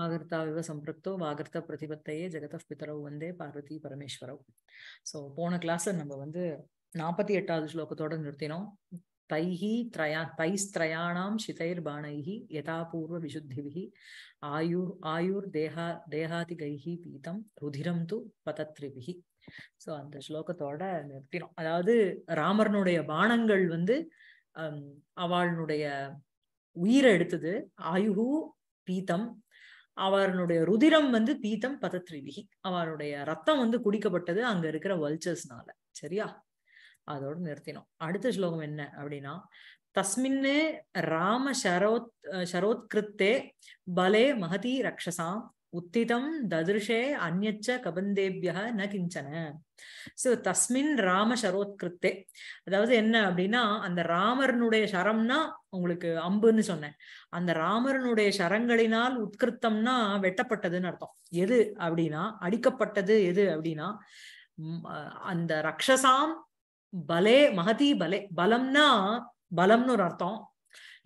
வாகர்த்தாவிவ சம்பிருக்தோ வாகர்த்த பிரதிபத்தையே ஜெகத பிதரவு வந்தே பார்வதி பரமேஸ்வரவ் ஸோ போன கிளாஸ் நம்ம வந்து நாற்பத்தி எட்டாவது ஸ்லோகத்தோட நிறுத்தினோம் தைஹி த்ரயா தைஸ்திரயாணாம் சிதைர் பானைஹி யதாபூர்வ விசுத்திவிஹி ஆயுர் ஆயுர் தேகா தேகாதிகைஹி பீதம் ருதிரம் து பதத்ரிபிஹி ஸோ அந்த ஸ்லோகத்தோட நிறுத்தினோம் அதாவது ராமர்னுடைய பானங்கள் வந்து அவளுடைய உயிரை எடுத்தது ஆயுகு பீத்தம் அவனுடைய ருதிரம் வந்து பீத்தம் பதத்ரிவிகி அவனுடைய ரத்தம் வந்து குடிக்கப்பட்டது அங்க இருக்கிற வல்ச்சர்ஸ்னால சரியா அதோட நிறுத்தினோம் அடுத்த ஸ்லோகம் என்ன அப்படின்னா தஸ்மின்னு ராம ஷரோத் ஷரோத்கிருத்தே பலே மகதி ரக்ஷசாம் உத்திதம் ததிருஷே அந்நச்ச கபந்தேபிய ந கிஞ்சன சோ தஸ்மின் ராம சரோத்கிருத்தே அதாவது என்ன அப்படின்னா அந்த ராமரனுடைய சரம்னா உங்களுக்கு அம்புன்னு சொன்னேன் அந்த ராமரனுடைய சரங்களினால் உத்கிருத்தம்னா வெட்டப்பட்டதுன்னு அர்த்தம் எது அப்படின்னா அடிக்கப்பட்டது எது அப்படின்னா அந்த ரக்ஷசாம் பலே மகதி பலே பலம்னா பலம்னு ஒரு அர்த்தம்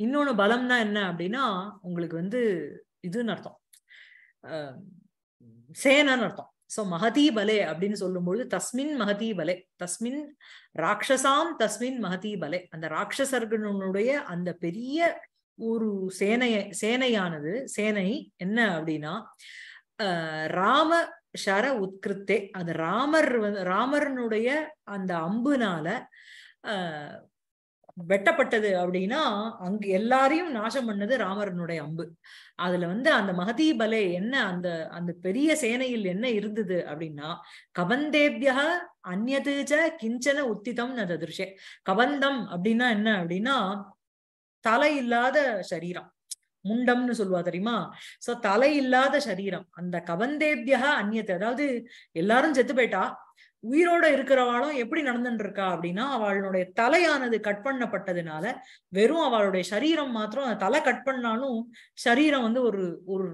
இன்னொன்னு பலம்னா என்ன அப்படின்னா உங்களுக்கு வந்து இதுன்னு அர்த்தம் சேனன்னு அர்த்தம் சோ பலே அப்படின்னு சொல்லும்பொழுது தஸ்மின் பலே தஸ்மின் ராட்சசாம் தஸ்மின் பலே அந்த ராட்சசர்களுடைய அந்த பெரிய ஒரு சேனைய சேனையானது சேனை என்ன அப்படின்னா ராம ஷர உத்கிருத்தே அந்த ராமர் ராமரனுடைய அந்த அம்புனால வெட்டப்பட்டது அப்படின்னா அங்கு எல்லாரையும் நாசம் பண்ணது ராமரனுடைய அம்பு அதுல வந்து அந்த மகதீபலே என்ன அந்த அந்த பெரிய சேனையில் என்ன இருந்தது அப்படின்னா கபந்தேபியா அந்நதுஜ கிஞ்சன உத்திதம் நததிருஷே கபந்தம் அப்படின்னா என்ன அப்படின்னா தலை இல்லாத சரீரம் முண்டம்னு சொல்லுவா தெரியுமா சோ தலை இல்லாத சரீரம் அந்த கபந்தேபியா அந்நியத்தை அதாவது எல்லாரும் செத்து போயிட்டா உயிரோட இருக்கிறவாளும் எப்படி நடந்துட்டு இருக்கா அப்படின்னா அவளுடைய தலையானது கட் பண்ணப்பட்டதுனால வெறும் அவளுடைய சரீரம் மாத்திரம் தலை கட் பண்ணாலும் சரீரம் வந்து ஒரு ஒரு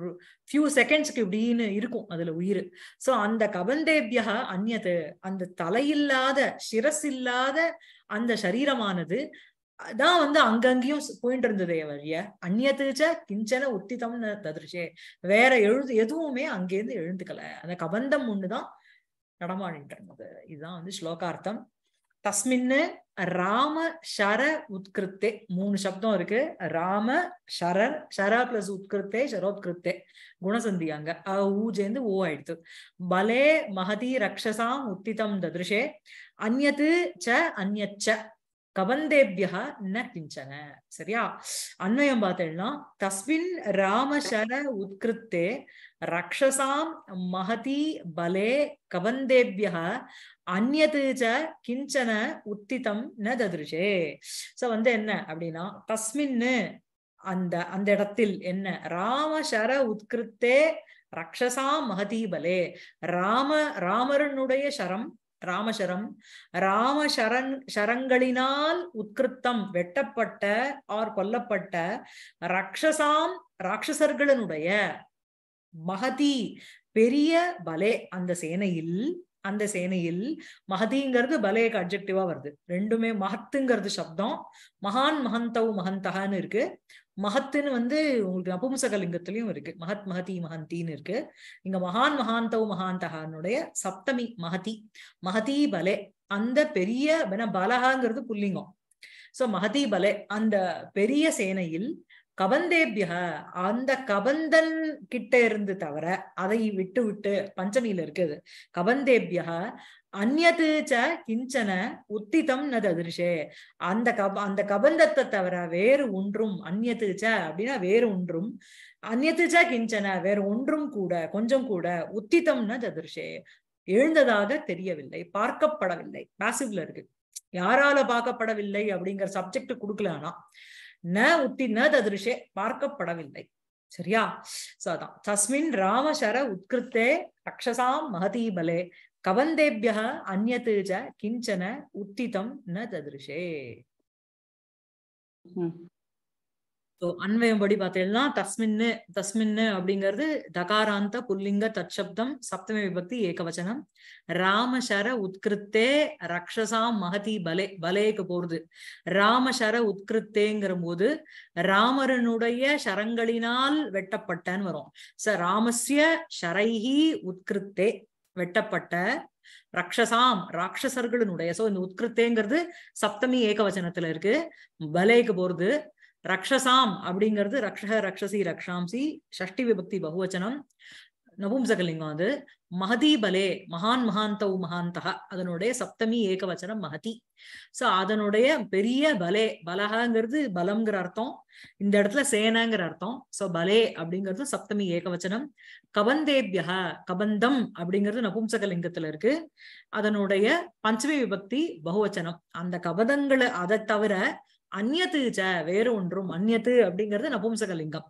ஃபியூ செகண்ட்ஸ்க்கு இப்படின்னு இருக்கும் அதுல உயிர் சோ அந்த கபந்தேபியா அந்நது அந்த தலையில்லாத சிரஸ் இல்லாத அந்த சரீரமானது தான் வந்து அங்கங்கேயும் போயிட்டு இருந்ததே வழிய அந்நியத்துச்ச கிஞ்சன உத்திதம்னு ததிர்ஷே வேற எழுது எதுவுமே அங்கேருந்து எழுந்துக்கல அந்த கபந்தம் ஒண்ணுதான் நடமாடின்றது இதுதான் வந்து ஸ்லோகார்த்தம் தஸ்மின்னு ராம ஷர உத்கிருத்தே மூணு சப்தம் இருக்கு ராம ஷரர் ஷர பிளஸ் உத்கிருத்தே ஷரோத்கிருத்தே குணசந்தி அங்க அ ஊ ஓ ஆயிடுத்து பலே மகதி ரக்ஷசாம் உத்திதம் ததுஷே அந்நது ச அந்நச்ச கவந்தேபியா ந கிஞ்சன சரியா அன்வயம் பார்த்தேன்னா தஸ்மின் ராமசர உத்கிருத்தே ரக்ஷசாம் மகதி பலே கவந்தேபியா அந்நது கிஞ்சன உத்திதம் ந ததிருஷே சோ வந்து என்ன அப்படின்னா தஸ்மின்னு அந்த அந்த இடத்தில் என்ன ராமசர உத்கிருத்தே ரக்ஷசாம் மகதீபலே ராம ராமரனுடைய சரம் ராமசரம் ராம சரங்களினால் உத்கிருத்தம் வெட்டப்பட்ட ஆர் கொல்லப்பட்ட ரக்ஷசாம் ராட்சசர்களுடைய மகதி பெரிய பலே அந்த சேனையில் அந்த சேனையில் மகதிங்கிறது பலேக்கு அப்ஜெக்டிவா வருது ரெண்டுமே மகத்துங்கிறது சப்தம் மகான் மகந்தவ் மகந்தகான்னு இருக்கு மகத்துன்னு வந்து உங்களுக்கு நபும்சகலிங்கத்திலயும் இருக்கு மகத் மகதி மகந்தின்னு இருக்கு இங்க மகான் மகாந்தவ் மகாந்தகானுடைய சப்தமி மகதி மகதி பலே அந்த பெரிய பலகாங்கிறது புல்லிங்கம் சோ மகதி பலே அந்த பெரிய சேனையில் கபந்தேபியா அந்த கபந்தன் கிட்ட இருந்து தவிர அதை விட்டு விட்டு பஞ்சமியில இருக்குது கபந்தேபிய அந்நது ச கிஞ்சன உத்திதம் ந அந்த கப அந்த கபந்தத்தை தவிர வேறு ஒன்றும் அந்நது ச அப்படின்னா வேறு ஒன்றும் அந்நது ச கிஞ்சன வேறு ஒன்றும் கூட கொஞ்சம் கூட உத்திதம் ந எழுந்ததாக தெரியவில்லை பார்க்கப்படவில்லை பாசிவ்ல இருக்கு யாரால பார்க்கப்படவில்லை அப்படிங்கிற சப்ஜெக்ட் கொடுக்கலானா ஆனா ந உத்தி ந ததிருஷே பார்க்கப்படவில்லை சரியா சோதான் தஸ்மின் ராமசர உத்கிருத்தே ரக்ஷசாம் மகதீபலே கவந்தேபிய அந்நத்து கிஞ்சன உத்திதம் ந ததிருஷே அன்வயம்படி பார்த்தீங்கன்னா தஸ்மின்னு தஸ்மின்னு அப்படிங்கிறது தகாராந்த புல்லிங்க தச்சப்தம் சப்தம விபக்தி ஏகவச்சனம் ராமசர உத்கிருத்தே ரக்ஷசாம் மகதி பலே பலேக்கு போறது ராமசர உத்கிருத்தேங்கிற போது ராமரனுடைய சரங்களினால் வெட்டப்பட்டன்னு வரும் ச ராமசிய ஷரைஹி உத்கிருத்தே வெட்டப்பட்ட ரக்ஷசாம் ராட்சசர்களுடைய சோ இந்த உத்கிருத்தேங்கிறது சப்தமி ஏகவச்சனத்துல இருக்கு பலேக்கு போறது ரக்ஷசாம் அப்படிங்கிறது ரக்ஷ ரக்ஷசி ரக்ஷாம்சி ஷஷ்டி விபக்தி பகுவச்சனம் நபும்சகலிங்கம் அது மகதி பலே மகான் மகாந்தவ் மகாந்தகா அதனுடைய சப்தமி ஏகவச்சனம் மகதி சோ அதனுடைய பெரிய பலே பலகாங்கிறது பலம்ங்கிற அர்த்தம் இந்த இடத்துல சேனாங்கிற அர்த்தம் சோ பலே அப்படிங்கிறது சப்தமி ஏகவச்சனம் கபந்தேபியா கபந்தம் அப்படிங்கிறது நபும்சகலிங்கத்துல இருக்கு அதனுடைய பஞ்சமி விபக்தி பகுவச்சனம் அந்த கபதங்களை அதை தவிர அந்நியத்து ச வேறு ஒன்றும் அந்நது அப்படிங்கிறது நபும்சகலிங்கம்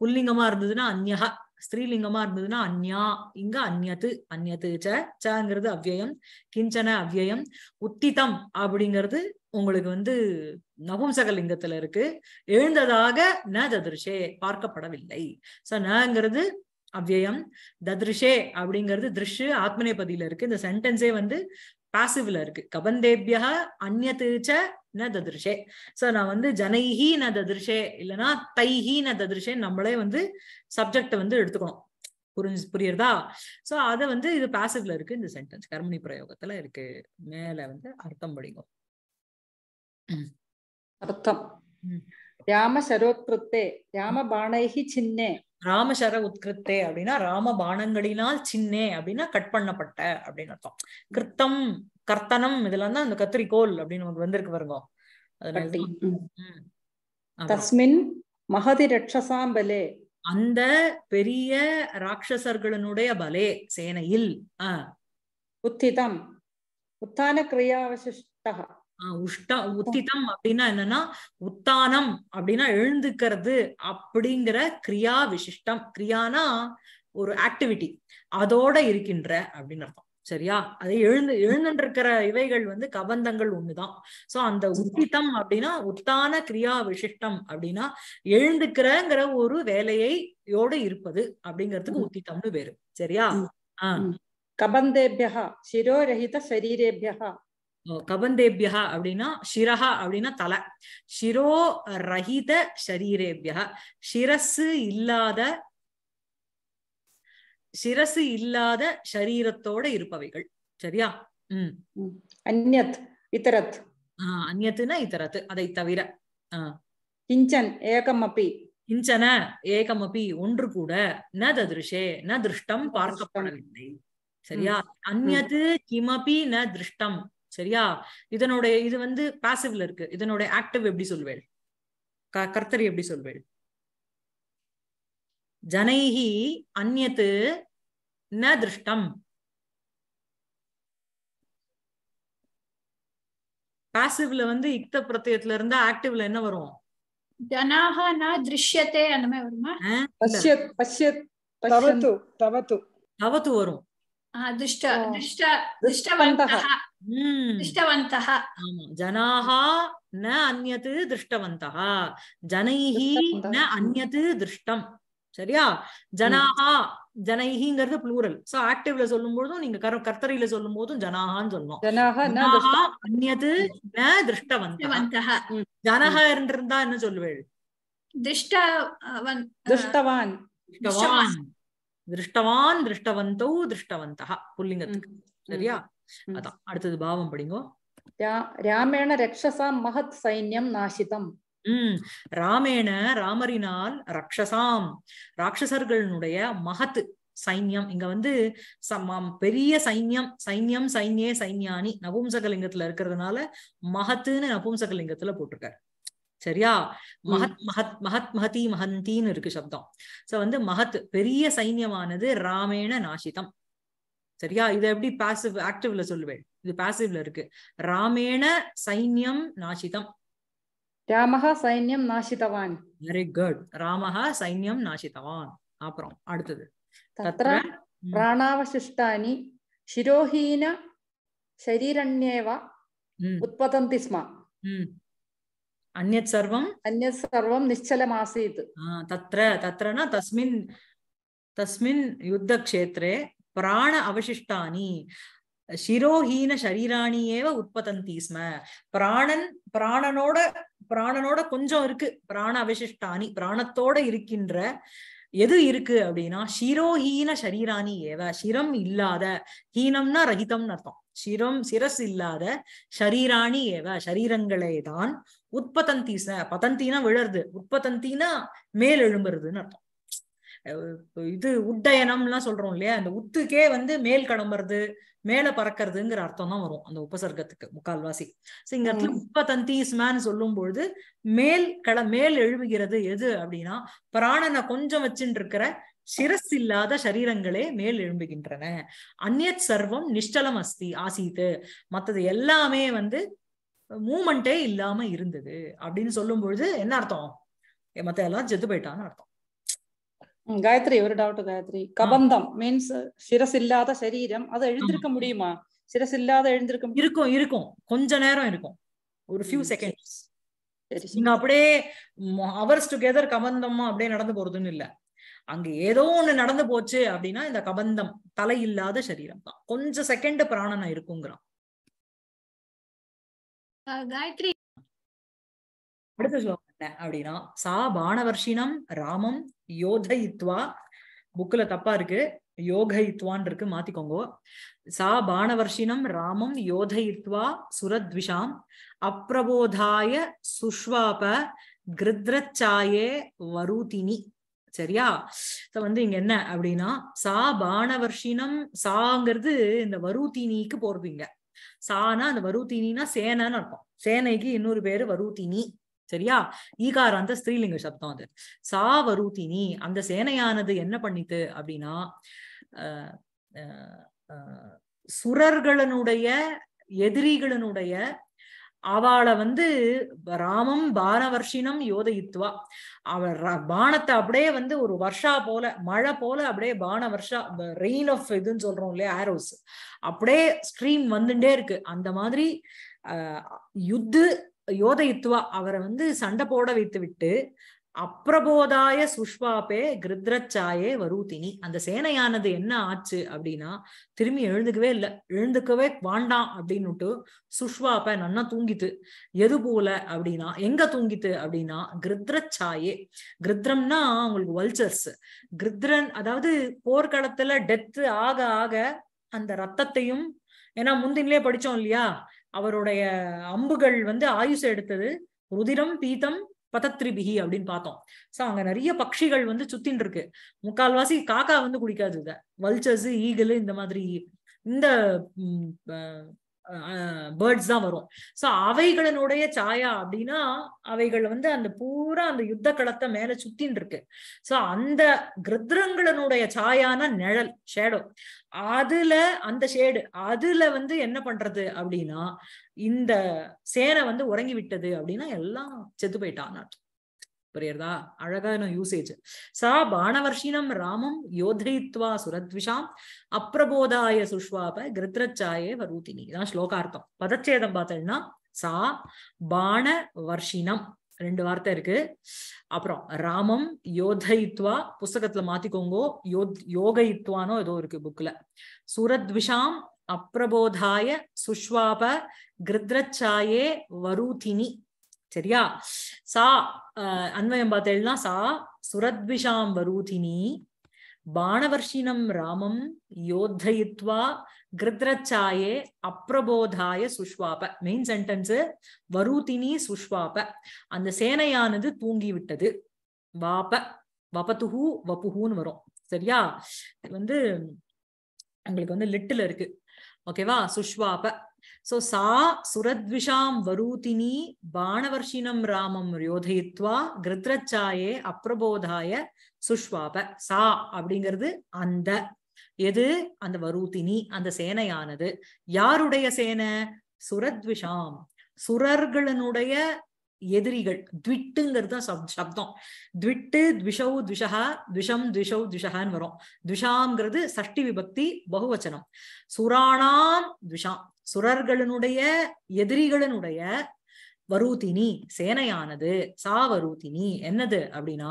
புல்லிங்கமா இருந்ததுன்னா அந்யா ஸ்திரீலிங்கமா இருந்ததுன்னா அந்யா இங்க அந்நத்து அந்நத்து சங்கிறது அவ்வயம் கிஞ்சன அவ்வயம் உத்திதம் அப்படிங்கிறது உங்களுக்கு வந்து நபும்சகலிங்கத்துல இருக்கு எழுந்ததாக ந ததிருஷே பார்க்கப்படவில்லை சோ நங்கிறது அவ்வயம் ததிருஷே அப்படிங்கிறது திருஷு பதியில இருக்கு இந்த சென்டென்ஸே வந்து பாசிவ்ல இருக்கு கபந்தேபியா அந்நதிச்ச ந ததிருஷே சோ நான் வந்து ஜனைஹி ந ததிருஷே இல்லைன்னா தைஹி ந ததிருஷே நம்மளே வந்து சப்ஜெக்ட் வந்து எடுத்துக்கணும் புரிஞ்சு புரியுறதா சோ அத வந்து இது பாசிவ்ல இருக்கு இந்த சென்டென்ஸ் கர்மணி பிரயோகத்துல இருக்கு மேல வந்து அர்த்தம் படிக்கும் அர்த்தம் ராம சரோத்ருத்தே ராம பாணைஹி சின்னே ராமசர உத்கிருத்தே அப்படின்னா ராம பானங்களினால் சின்னே அப்படின்னா கட் பண்ணப்பட்ட அப்படின்னு அர்த்தம் கிருத்தம் கர்த்தனம் இதெல்லாம் தான் அந்த கத்திரிக்கோல் அப்படின்னு வந்திருக்கு பாருங்க தஸ்மின் மகதி ரட்சசாம்பலே அந்த பெரிய ராட்சசர்களுடைய பலே சேனையில் உத்திதம் உத்தான கிரியாவசிஷ்டா உஷ்டா உத்திதம் அப்படின்னா என்னன்னா உத்தானம் அப்படின்னா எழுந்துக்கிறது அப்படிங்கிற கிரியா விசிஷ்டம் கிரியானா ஒரு ஆக்டிவிட்டி அதோட இருக்கின்ற அப்படின்னு அர்த்தம் சரியா அது எழுந்து எழுந்துருக்கிற இவைகள் வந்து கபந்தங்கள் ஒண்ணுதான் சோ அந்த உத்தித்தம் அப்படின்னா உத்தான கிரியா விசிஷ்டம் அப்படின்னா எழுந்துக்கிறங்கிற ஒரு வேலையோட இருப்பது அப்படிங்கிறதுக்கு உத்தித்தம்னு வேறு சரியா ஆஹ் கபந்தேபியா சிரோரஹித சரீரேபியா கபந்தேபியா அப்படின்னா ஷிரஹா அப்படின்னா தலை ஷிரோ ரஹித ஷரீரேபியா ஷிரஸு இல்லாத சிரசு இல்லாத சரீரத்தோட இருப்பவைகள் சரியா உம் அந்நத் இத்தரத் ஆஹ் அந்நத்துனா இதரத்து அதை தவிர ஆஹ் கிஞ்சன் ஏகம் அப்பி கிஞ்சன ஏகம் அப்பி ஒன்று கூட ந ததிருஷே ந திருஷ்டம் பார்க்கப்படவில்லை சரியா அந்நது கிமபி ந திருஷ்டம் சரியா இதனுடைய இது வந்து பாசிவ்ல இருக்கு இதனுடைய ஆக்டிவ் எப்படி சொல்வேள் கர்த்தரி எப்படி சொல்வேள் ஜனைஹி அந்நத்து ந திருஷ்டம் பாசிவ்ல வந்து இக்த பிரத்தியத்துல இருந்த ஆக்டிவ்ல என்ன வரும் ஜனாக ந திருஷ்யத்தே அந்த தவத்து வரும் दुष्ट दुष्ट जनाः न अन्यत् दृष्टवन्तः जनैः न अन्यत् दृष्टम् சரியா ஜனாகா ஜனைஹிங்கிறது புளூரல் சோ ஆக்டிவ்ல சொல்லும் போதும் நீங்க கர்த்தரையில சொல்லும் போதும் ஜனாகான்னு சொல்லுவோம் அந்நது ந திருஷ்டவந்த ஜனக என்றிருந்தா என்ன சொல்லுவேள் திருஷ்டவன் திருஷ்டவான் திருஷ்டவான் திருஷ்டவந்தௌ திருஷ்டவந்தா புல்லிங்கத்துக்கு சரியா அதான் அடுத்தது பாவம் படிங்கோ ராமேண ரக்ஷசாம் மகத் சைன்யம் நாசிதம் உம் ராமேண ராமரினால் ரக்ஷசாம் ராட்சசர்களுடைய மகத் சைன்யம் இங்க வந்து பெரிய சைன்யம் சைன்யம் சைன்யே சைன்யானி நபும்சகலிங்கத்துல இருக்கிறதுனால மகத்துன்னு நபும்சகலிங்கத்துல போட்டிருக்காரு சரியா மகத் மகத் மகத் மகத்தி மகந்தின்னு இருக்கு சப்தம் சோ வந்து மகத் பெரிய சைன்யமானது ராமேண நாசிதம் சரியா இது எப்படி பாசிவ் ஆக்டிவ்ல சொல்லுவேன் இது பாசிவ்ல இருக்கு ராமேண சைன்யம் நாசிதம் ராமஹா சைன்யம் நாசிதவான் வெரி குட் ராமஹா சைன்யம் நாசிதவான் அப்புறம் அடுத்தது தத்ர பிராணாவசிஷ்டானி சிரோஹீன சரீரண்யேவ உற்பதந்தி ஸ்ம अन्यत् सर्वम् अन्यत् सर्वं निश्चलमासीत् तत्र तत्र न तस्मिन् तस्मिन् युद्धक्षेत्रे प्राण अवशिष्टानि சிரோஹீன ஏவ உற்பத்தந்தி ஸ்ம பிராணன் பிராணனோட பிராணனோட கொஞ்சம் இருக்கு பிராண அவசிஷ்டானி பிராணத்தோட இருக்கின்ற எது இருக்கு அப்படின்னா சிரோஹீன ஷரீராணி ஏவ சிரம் இல்லாத ஹீனம்னா ரஹிதம்னு அர்த்தம் சிரம் சிரஸ் இல்லாத ஷரீராணி ஏவ ஷரீரங்களை தான் உற்பத்தந்தீச பதந்தினா விழருது உற்பத்தந்தினா மேல் எழும்புறதுன்னு அர்த்தம் இது உட்டயனம்லாம் சொல்றோம் இல்லையா அந்த உத்துக்கே வந்து மேல் கிளம்புறது மேல பறக்கிறதுங்கிற அர்த்தம் தான் வரும் அந்த உபசர்க்கத்துக்கு முக்கால்வாசி ஸோ இங்க இடத்துல உப்பதந்தீஸ்மான்னு சொல்லும் பொழுது மேல் கள மேல் எழுவுகிறது எது அப்படின்னா பிராணனை கொஞ்சம் வச்சுட்டு இருக்கிற சிரஸ் இல்லாத சரீரங்களே மேல் எழும்புகின்றன அந்நியத் சர்வம் நிஷ்டலம் அஸ்தி ஆசீத்து மத்தது எல்லாமே வந்து மூமெண்டே இல்லாம இருந்தது அப்படின்னு சொல்லும் பொழுது என்ன அர்த்தம் மத்த எல்லாம் செத்து போயிட்டான்னு அர்த்தம் காயத்ரி ஒரு டவுட் காயத்ரி கபந்தம் மீன்ஸ் சிரஸ் இல்லாத சரீரம் அதை எழுந்திருக்க முடியுமா சிரஸ் இல்லாத எழுந்திருக்க இருக்கும் இருக்கும் கொஞ்ச நேரம் இருக்கும் ஒரு ஃபியூ செகண்ட்ஸ் நீங்க அப்படியே அவர்ஸ் டுகெதர் கபந்தம் அப்படியே நடந்து போறதுன்னு இல்ல அங்க ஏதோ ஒண்ணு நடந்து போச்சு அப்படின்னா இந்த கபந்தம் தலை இல்லாத சரீரம் தான் கொஞ்சம் செகண்ட் பிராணனா இருக்குங்கிறான் காயத்ரி அடுத்த ஸ்லோகம் என்ன அப்படின்னா சா பானவர்ஷினம் ராமம் யோதயித்வா புக்ல தப்பா இருக்கு யோகயித்வான் இருக்கு மாத்திக்கோங்க சா பானவர்ஷினம் ராமம் யோதயித்வா சுரத்விஷாம் அப்பிரபோதாய சுஷ்வாப கிருத்ரச்சாயே வரூதினி சரியா வந்து இங்க என்ன அப்படின்னா சா பானவர்ஷினம் சாங்கிறது இந்த வரூத்தினிக்கு போறது இங்க சானா அந்த வரூத்தினா சேனன்னு அர்த்தம் சேனைக்கு இன்னொரு பேரு வரூத்தினி சரியா ஈகார் அந்த ஸ்திரீலிங்க சப்தம் அது சாவரூத்தினி அந்த சேனையானது என்ன பண்ணித்து அப்படின்னா சுரர்களுடைய எதிரிகளனுடைய அவளை வந்து ராமம் பான வர்ஷினம் யோதயித்துவா அவ பானத்தை அப்படியே வந்து ஒரு வருஷா போல மழை போல அப்படியே பான வருஷா ரெயின் ஆஃப் இதுன்னு சொல்றோம் இல்லையா ஆரோஸ் அப்படியே ஸ்ட்ரீம் வந்துட்டே இருக்கு அந்த மாதிரி யுத்து யோதயித்துவா அவரை வந்து சண்டை போட வைத்து விட்டு அப்பிரபோதாய சுஷ்வாபே கிருத்ரச்சாயே வரூதினி அந்த சேனையானது என்ன ஆச்சு அப்படின்னா திரும்பி எழுந்துக்கவே இல்லை எழுந்துக்கவே வாண்டாம் அப்படின்னுட்டு சுஷ்வாப்ப நன்னா தூங்கித்து எது போல அப்படின்னா எங்க தூங்கித்து அப்படின்னா கிருத்ரச்சாயே கிருத்ரம்னா உங்களுக்கு வல்ச்சர்ஸ் கிருத்ரன் அதாவது போர்க்களத்துல டெத்து ஆக ஆக அந்த ரத்தத்தையும் ஏன்னா முந்தினிலே படிச்சோம் இல்லையா அவருடைய அம்புகள் வந்து ஆயுச எடுத்தது ருதிரம் பீத்தம் பதத்ரிபிகி அப்படின்னு பார்த்தோம் சோ அங்க நிறைய பட்சிகள் வந்து சுத்தின் இருக்கு முக்கால்வாசி காக்கா வந்து குடிக்காது இத வல்ச்சர்ஸ் ஈகிள் இந்த மாதிரி இந்த பேர்ட்ஸ் தான் வரும் ஸோ அவைகளினுடைய சாயா அப்படின்னா அவைகள் வந்து அந்த பூரா அந்த யுத்த களத்தை மேல சுத்தின்னு இருக்கு ஸோ அந்த கிருத்ரங்களினுடைய சாயான நிழல் ஷேடோ அதுல அந்த ஷேடு அதுல வந்து என்ன பண்றது அப்படின்னா இந்த சேனை வந்து உறங்கி விட்டது அப்படின்னா எல்லாம் செத்து போயிட்டான் புரியுறதா அழகான யூசேஜ் சா பானவர்ஷினம் ராமம் யோதயித்வா சுரத்விஷாம் அப்ரபோதாய சுஷ்வாப கிருத்ரச்சாயே வரூதினி இதான் ஸ்லோகார்த்தம் பதச்சேதம் பார்த்தோம்னா சா பான வர்ஷினம் ரெண்டு வார்த்தை இருக்கு அப்புறம் ராமம் யோதயித்வா புஸ்தகத்துல மாத்திக்கோங்கோ யோ யோகயித்வானோ ஏதோ இருக்கு புக்ல சுரத்விஷாம் அப்ரபோதாய சுஷ்வாப கிருத்ரச்சாயே வரூதினி சரியா சா அன்வயம் பார்த்தேன்னா சா சுரத்விஷாம் வரூதினி பாணவர்ஷினம் ராமம் யோத்தயித்வா கிருத்ரச்சாயே அப்ரபோதாய சுஷ்வாப மெயின் சென்டென்ஸ் வரூதினி சுஷ்வாப அந்த சேனையானது தூங்கி விட்டது வாப வபத்துஹு வப்புஹூன்னு வரும் சரியா இது வந்து உங்களுக்கு வந்து லிட்டில் இருக்கு ஓகேவா சுஷ்வாப சோ சா சுரத்விஷாம் ವರೂತಿನಿ பாணவர்ஷினம் ராமம் யோதயித்வா கிருத்ரச்சாயே அப்ரபோதாய சுஷ்வாப சா அப்படிங்கிறது அந்த எது அந்த வரூத்தினி அந்த சேனையானது யாருடைய சேனை சுரத்விஷாம் சுரர்களனுடைய எதிரிகள் த்விட்டுங்கிறது தான் சப்தம் த்விட்டு த்விஷௌ த்விஷா த்விஷம் த்விஷௌ த்விஷகான்னு வரும் த்விஷாங்கிறது சஷ்டி விபக்தி பகுவச்சனம் சுராணாம் த்விஷாம் சுரர்களினுடைய எதிரிகளினுடைய வரூத்தினி சேனையானது சா வரூத்தினி என்னது அப்படின்னா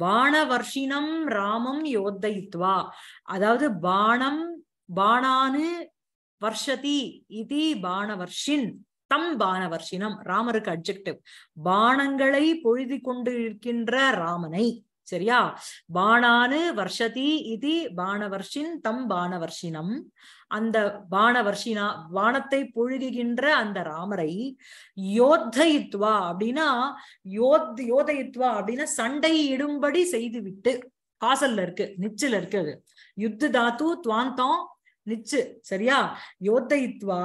பாணவர்ஷினம் ராமம் யோத்தயித்வா அதாவது பாணம் பாணானு வர்ஷதி இதி பாணவர்ஷின் தம் பான வர்ஷினம் ராமருக்கு அப்ஜெக்டிவ் பானங்களை பொழுதி கொண்டு இருக்கின்ற ராமனை சரியா பானானு வர்ஷதி இது பானவர்ஷின் தம் பானவர்ஷினம் அந்த பானவர்ஷினா வானத்தை பொழுகுகின்ற அந்த ராமரை யோத்தயித்வா அப்படின்னா யோத் யோதயித்வா அப்படின்னா சண்டை இடும்படி செய்துவிட்டு காசல்ல இருக்கு நிச்சில இருக்கு அது யுத்த தாத்து துவாந்தம் நிச்சு சரியா யோத்தயித்வா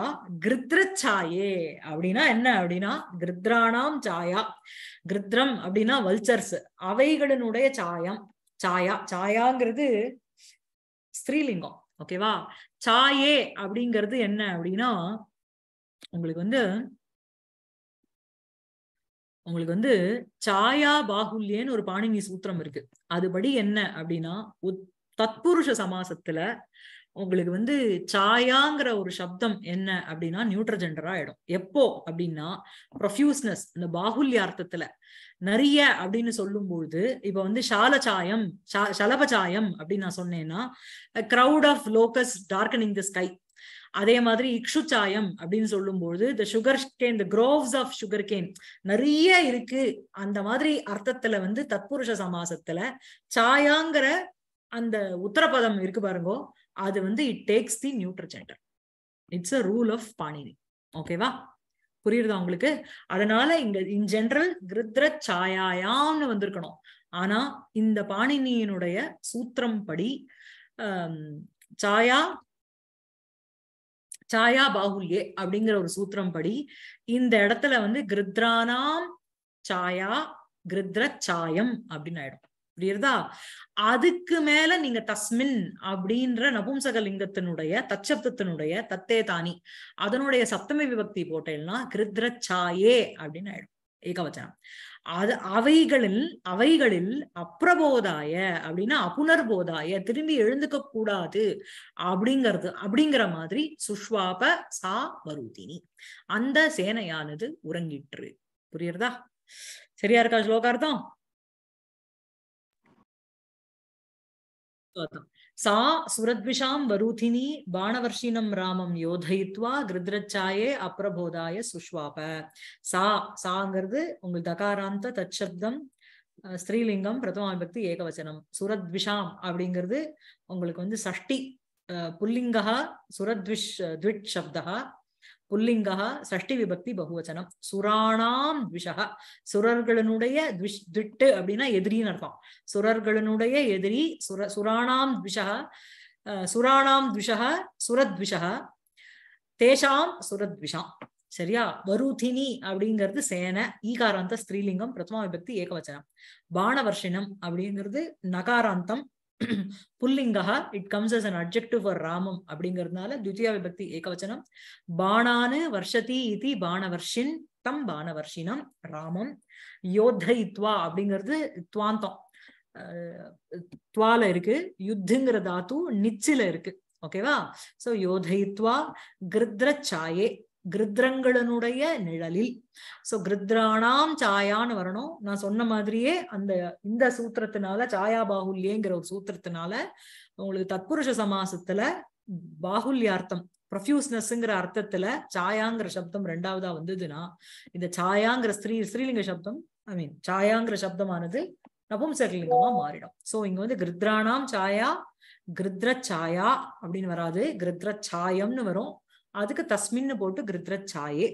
கிருத்ர சாயே அப்படின்னா என்ன அப்படின்னா கிருத்ராணாம் சாயா கிருத்ரம் அப்படின்னா வல்ச்சர்ஸ் அவைகளினுடைய சாயம் சாயா சாயாங்கிறது ஸ்ரீலிங்கம் ஓகேவா சாயே அப்படிங்கிறது என்ன அப்படின்னா உங்களுக்கு வந்து உங்களுக்கு வந்து சாயா பாகுல்யன்னு ஒரு பாணினி சூத்திரம் இருக்கு அதுபடி என்ன அப்படின்னா தத்புருஷ சமாசத்துல உங்களுக்கு வந்து சாயாங்கிற ஒரு சப்தம் என்ன அப்படின்னா நியூட்ரஜெண்டர் ஆயிடும் எப்போ அப்படின்னா ப்ரொஃபியூஸ்னஸ் இந்த பாகுல்ய அர்த்தத்துல நிறைய அப்படின்னு சொல்லும்போது இப்ப வந்து ஷால சாயம் சலப சாயம் அப்படின்னு நான் சொன்னேன்னா crowd of locusts darkening the sky அதே மாதிரி இக்ஷு சாயம் அப்படின்னு சொல்லும்போது the sugar cane the groves of sugar cane நிறைய இருக்கு அந்த மாதிரி அர்த்தத்துல வந்து தற்புருஷ சமாசத்துல சாயாங்கிற அந்த உத்தரபதம் இருக்கு பாருங்கோ அது வந்து it takes the neuter gender it's a rule of Panini ஓகேவா புரியுறதா உங்களுக்கு அதனால இங்க இன் ஜெனரல் கிருத்ர சாயாயாம்னு வந்திருக்கணும் ஆனா இந்த பாணினியினுடைய சூத்திரம் படி um, சாயா சாயா பாகுல்யே அப்படிங்கிற ஒரு சூத்திரம் படி இந்த இடத்துல வந்து கிருத்ரானாம் சாயா கிருத்ர சாயம் அப்படின்னு ஆயிடும் புரியுறதா அதுக்கு மேல நீங்க தஸ்மின் அப்படின்ற நபும்சக லிங்கத்தினுடைய தச்சப்தத்தினுடைய தத்தே தானி அதனுடைய சப்தமி விபக்தி போட்டேன்னா கிருத்ர சாயே அப்படின்னு ஆயிடும் ஏகவச்சனம் அது அவைகளில் அவைகளில் அப்புறபோதாய அப்படின்னா அப்புனர்போதாய திரும்பி எழுந்துக்க கூடாது அப்படிங்கிறது அப்படிங்கிற மாதிரி சுஷ்வாப சா வருதினி அந்த சேனையானது உறங்கிற்று புரியுறதா சரியா இருக்கா ஸ்லோகார்த்தம் சா சுரத்விஷாம் வரூதினி பாணவர்ஷினம் ராமம் யோதயித்வா கிருத்ரச்சாயே அப்ரபோதாய சுஷ்வாப சா சாங்கிறது உங்கள் தகாராந்த தச்சப்தம் ஸ்ரீலிங்கம் பிரதமாபக்தி ஏகவச்சனம் சுரத்விஷாம் அப்படிங்கிறது உங்களுக்கு வந்து சஷ்டி புல்லிங்கா சுரத்விஷ் த்விட் சப்தா புல்லிங்கா சஷ்டி விபக்தி பகுவச்சனம் சுராணாம் த்விஷா சுரர்களினுடைய த்விஷ் திட்டு அப்படின்னா எதிரின்னு அர்த்தம் சுரர்களினுடைய எதிரி சுர சுராணாம் த்விஷா சுராணாம் த்விஷா சுரத்விஷா தேஷாம் சுரத்விஷாம் சரியா வருதினி அப்படிங்கிறது சேனை ஈகாராந்த ஸ்ரீலிங்கம் பிரதமா விபக்தி ஏகவச்சனம் பானவர்ஷினம் அப்படிங்கிறது நகாராந்தம் புல்லிங்கா it comes as an objective for ராமம் அப்படிங்கிறதுனால துத்தியா விபக்தி ஏகவச்சனம் பானானு வர்ஷதி இது பானவர்ஷின் தம் பானவர்ஷினம் ராமம் யோத்தயித்வா அப்படிங்கிறது துவாந்தம் துவால இருக்கு யுத்துங்கிற தாத்து நிச்சில இருக்கு ஓகேவா சோ யோதயித்வா கிருத்ரச்சாயே கிருத்ரங்களனுடைய நிழலில் சோ கிருத்ராணாம் சாயான்னு வரணும் நான் சொன்ன மாதிரியே அந்த இந்த சூத்திரத்தினால சாயா பாகுல்யங்கிற ஒரு சூத்திரத்தினால உங்களுக்கு தத்புருஷ சமாசத்துல பாகுல்யார்த்தம் ப்ரொஃபியூஸ்னஸ்ங்கிற அர்த்தத்துல சாயாங்கிற சப்தம் ரெண்டாவதா வந்ததுன்னா இந்த சாயாங்கிற ஸ்ரீ ஸ்ரீலிங்க சப்தம் ஐ மீன் சாயாங்கிற சப்தமானது நபும்சகலிங்கமா மாறிடும் சோ இங்க வந்து கிருத்ராணாம் சாயா கிருத்ர சாயா அப்படின்னு வராது கிருத்ர சாயம்னு வரும் அதுக்கு தஸ்மின்னு போட்டு கிருத்ரச்சாயே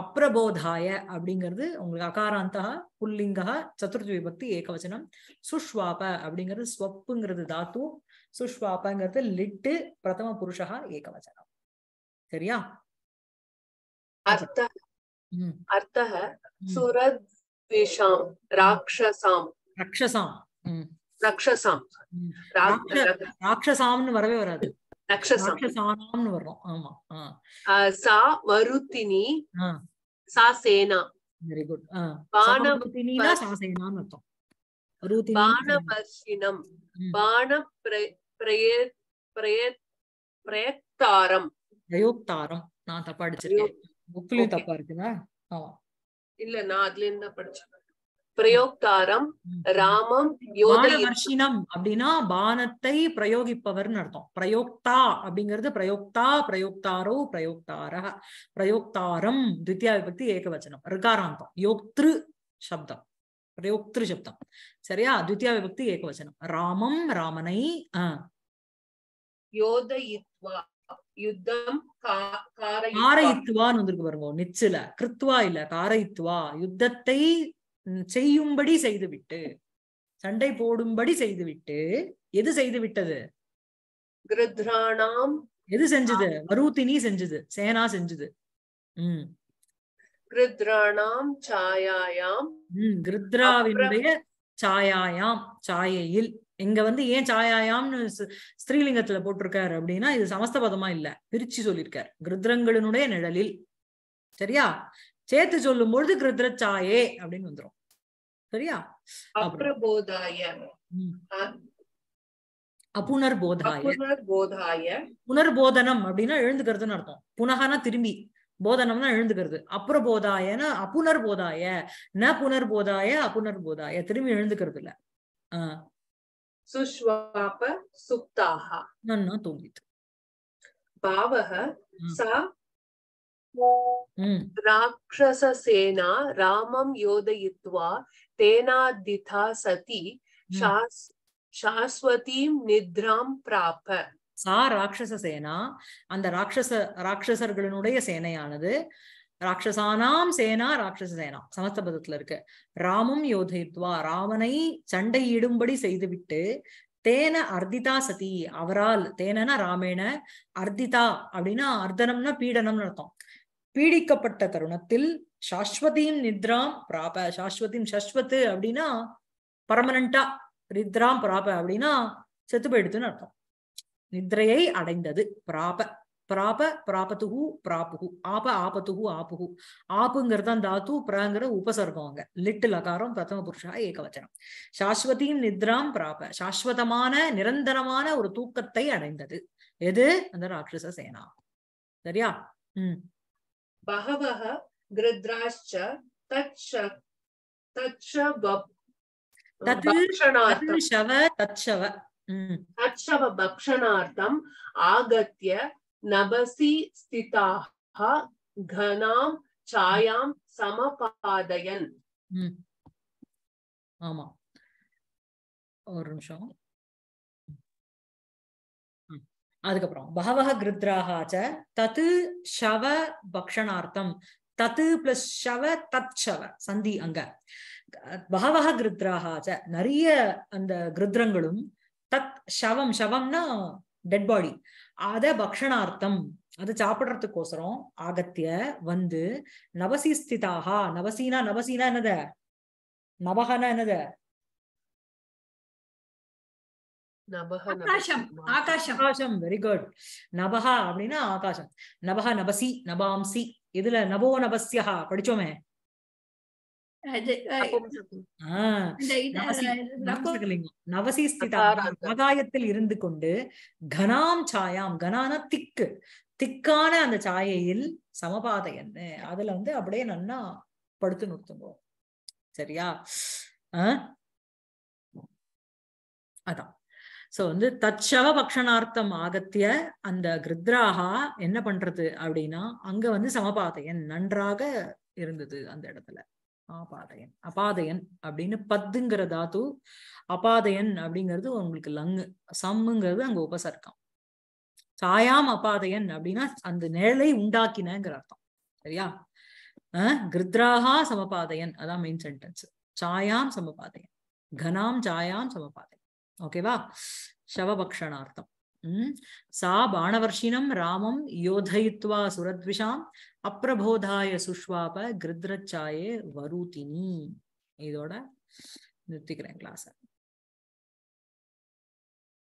அப்ரபோதாய அப்படிங்கிறது உங்களுக்கு அகாராந்தா புல்லிங்கா சதுர்த்தி விபக்தி ஏகவச்சனம் சுஷ்வாப அப்படிங்கிறது ஸ்வப்புங்கிறது தாத்து சுஷ்வாபங்கிறது லிட்டு பிரதம புருஷகா ஏகவச்சனம் சரியா ராட்சசாம் ராட்சசாம் ரக்ஷசாம் ரக்ஷசாம் ராட்சசாம்னு வரவே வராது ராட்சசானாம்னு வரும் ஆமா சா வருத்தினி சா சேனா வெரி குட் வானவர்த்தினா சா சேனான்னு அர்த்தம் வானவர்ஷினம் பிரய பிரயத்தாரம் பிரயோக்தாரம் நான் தப்பா அடிச்சிருக்கேன் புக்லயும் தப்பா இருக்குதா ஆமா இல்ல நான் அதுல என்ன படிச்சேன் பிரயோக்தாரம் ராமம் வர்ஷினம் அப்படின்னா பானத்தை பிரயோகிப்பவர்னு அர்த்தம் பிரயோக்தா அப்படிங்கிறது பிரயோக்தா பிரயோக்தாரோ பிரயோக்தார பிரயோக்தாரம் தித்யா விபக்தி ஏகவச்சனம் ரிகாராந்தம் யோக்திரு சப்தம் பிரயோக்திரு சப்தம் சரியா தித்யா விபக்தி ஏகவச்சனம் ராமம் ராமனை யோதயித்வா யுத்தம் காரயித்வான்னு வந்திருக்கு பாருங்க நிச்சல கிருத்வா இல்ல காரயித்வா யுத்தத்தை செய்யும்படி செய்துவிட்டு சண்டை போடும்படி செய்துவிட்டு எது செய்து விட்டது கிருத்ராணாம் எது செஞ்சது மருத்தினி செஞ்சது சேனா செஞ்சது உம் கிருத்ராணாம் சாயாயாம் உம் கிருத்ராவினுடைய சாயாயாம் சாயையில் இங்க வந்து ஏன் சாயாயாம்னு ஸ்ரீலிங்கத்துல போட்டிருக்காரு அப்படின்னா இது சமஸ்த பதமா இல்ல பிரிச்சு சொல்லியிருக்காரு கிருத்ரங்களினுடைய நிழலில் சரியா சேர்த்து சொல்லும் பொழுது கிருத்ரச்சாயே அப்படின்னு வந்துடும் சரியா அப்புனர்போதாய புனர்போதனம் அப்படின்னா எழுந்துக்கிறதுன்னு அர்த்தம் புனகனா திரும்பி போதனம்னா எழுந்துக்கிறது அப்புறபோதாயனா போதாய ந புனர்போதாய போதாய திரும்பி எழுந்துக்கிறது இல்ல ஆஹ் சுஷ்வாப சுப்தாக நன்னா பாவக சா राक्षससेना ராமம் योदयित्वा தேனாதிதா சதி शास् शाश्वतीं निद्रां प्राप சா ராட்சச சேனா அந்த ராட்சச ராட்சசர்களுடைய சேனையானது ராட்சசானாம் சேனா ராட்சச சேனா சமஸ்தபதத்துல இருக்கு ராமம் யோதித்வா ராமனை சண்டையிடும்படி செய்துவிட்டு தேன அர்த்திதா சதி அவரால் தேனனா ராமேன அர்த்திதா அப்படின்னா அர்த்தனம்னா பீடனம்னு அர்த்தம் பீடிக்கப்பட்ட தருணத்தில் சாஸ்வதியும் நித்ராம் பிராப சாஸ்வதியும் சஸ்வத்து அப்படின்னா பர்மனண்டா நித்ராம் பிராப அப்படின்னா செத்து போயிடுதுன்னு அர்த்தம் நித்ரையை அடைந்தது பிராப பிராப பிராபத்துகு பிராப்புகு ஆப ஆபத்துகு ஆப்புகு ஆப்புங்கிறது தான் தாத்து பிராங்கிற உபசர்க்கம் அங்க லிட்டில் அகாரம் பிரதம புருஷா ஏகவச்சனம் சாஸ்வதியும் நித்ராம் பிராப சாஸ்வதமான நிரந்தரமான ஒரு தூக்கத்தை அடைந்தது எது அந்த ராட்சச சேனா சரியா உம் बहवः गृद्राश्च तच्च तच्च भक्षणार्थं तच्छव तच्छव भक्षणार्थम् आगत्य समपादयन् ஆமாம் ஒரு நிமிஷம் அதுக்கப்புறம் பகவக கிருத்ராகாச்ச தத்து ஷவ பக்ஷணார்த்தம் தத்து பிளஸ் ஷவ தத் ஷவ சந்தி அங்க பகவக கிருத்ராகாச்ச நிறைய அந்த கிருத்ரங்களும் தத் ஷவம் ஷவம்னா டெட் பாடி அத பக்ஷணார்த்தம் அது சாப்பிடுறதுக்கோசரம் ஆகத்திய வந்து நவசிஸ்திதாகா நவசீனா நவசீனா என்னத நவகனா என்னத ஆகாசம் ஆகாசம் வெரி குட் நபஹா அப்படின்னா ஆகாஷம் நபஹா நபசி நபாம்சி இதுல நபோ நபஸ்யா படிச்சோமே நவசி ஆகாயத்தில் இருந்து கொண்டு கனாம் சாயாம் கனான திக்கு திக்கான அந்த சாயையில் சமபாதை என்ன அதுல வந்து அப்படியே நன்னா படுத்து நிறுத்துங்க சரியா ஆஹ் அதான் சோ வந்து தச்சவ பக்ஷணார்த்தம் ஆகத்திய அந்த கிருத்ராகா என்ன பண்றது அப்படின்னா அங்க வந்து சமபாதையன் நன்றாக இருந்தது அந்த இடத்துல ஆபாதையன் அபாதையன் அப்படின்னு பத்துங்கிற தாத்து அபாதையன் அப்படிங்கிறது உங்களுக்கு லங்கு சம்முங்கிறது அங்க உபசர்க்கம் சாயாம் அபாதையன் அப்படின்னா அந்த நிழலை உண்டாக்கினங்கிற அர்த்தம் சரியா கிருத்ராகா சமபாதையன் அதான் மெயின் சென்டென்ஸ் சாயாம் சமபாதையன் கனாம் சாயாம் சமபாதையன் ஓகேவா சவபக்ஷணார்த்தம் சா பாணவர்ஷினம் ராமம் யோதயித்வா சுரத்விஷாம் அப்பிரபோதாய சுஷ்வாப கிருத்ரச்சாயே வரூதினி இதோட நிறுத்திக்கிறேன் கிளாஸை